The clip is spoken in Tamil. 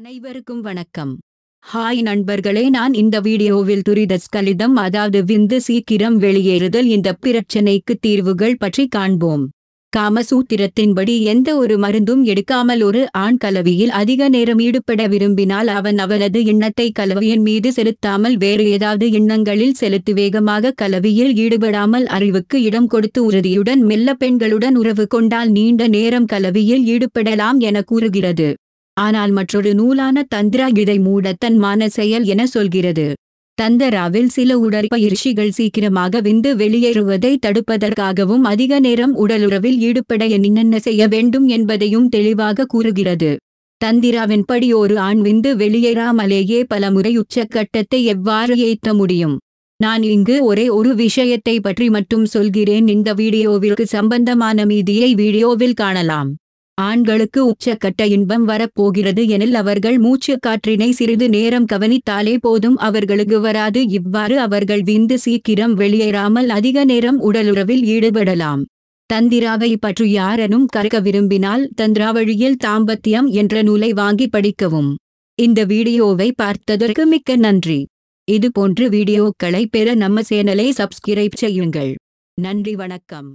அனைவருக்கும் வணக்கம் ஹாய் நண்பர்களே நான் இந்த வீடியோவில் துரித ஸ்கலிதம் அதாவது விந்து சீக்கிரம் வெளியேறுதல் இந்த பிரச்சனைக்கு தீர்வுகள் பற்றி காண்போம் காமசூத்திரத்தின்படி எந்த ஒரு மருந்தும் எடுக்காமல் ஒரு ஆண் கலவியில் அதிக நேரம் ஈடுபட விரும்பினால் அவன் அவனது எண்ணத்தை கலவியின் மீது செலுத்தாமல் வேறு ஏதாவது எண்ணங்களில் செலுத்தி வேகமாக கலவியில் ஈடுபடாமல் அறிவுக்கு இடம் கொடுத்து உறுதியுடன் மெல்ல பெண்களுடன் உறவு கொண்டால் நீண்ட நேரம் கலவியில் ஈடுபடலாம் என கூறுகிறது ஆனால் மற்றொரு நூலான தந்திரா இதை தன் மான செயல் என சொல்கிறது தந்தராவில் சில உடற்பயிற்சிகள் சீக்கிரமாக விந்து வெளியேறுவதை தடுப்பதற்காகவும் அதிக நேரம் உடலுறவில் ஈடுபட என்னென்ன செய்ய வேண்டும் என்பதையும் தெளிவாக கூறுகிறது தந்திராவின்படி ஒரு ஆண் விந்து வெளியேறாமலேயே பல முறை உச்சக்கட்டத்தை எவ்வாறு ஏற்ற முடியும் நான் இங்கு ஒரே ஒரு விஷயத்தை பற்றி மட்டும் சொல்கிறேன் இந்த வீடியோவிற்கு சம்பந்தமான மீதியை வீடியோவில் காணலாம் ஆண்களுக்கு உச்சக்கட்ட இன்பம் வரப்போகிறது எனில் அவர்கள் மூச்சு காற்றினை சிறிது நேரம் கவனித்தாலே போதும் அவர்களுக்கு வராது இவ்வாறு அவர்கள் விந்து சீக்கிரம் வெளியேறாமல் அதிக நேரம் உடலுறவில் ஈடுபடலாம் தந்திராவை பற்றி யாரனும் கற்க விரும்பினால் தந்திராவழியில் தாம்பத்தியம் என்ற நூலை வாங்கி படிக்கவும் இந்த வீடியோவை பார்த்ததற்கு மிக்க நன்றி இது வீடியோக்களை பெற நம்ம சேனலை சப்ஸ்கிரைப் செய்யுங்கள் நன்றி வணக்கம்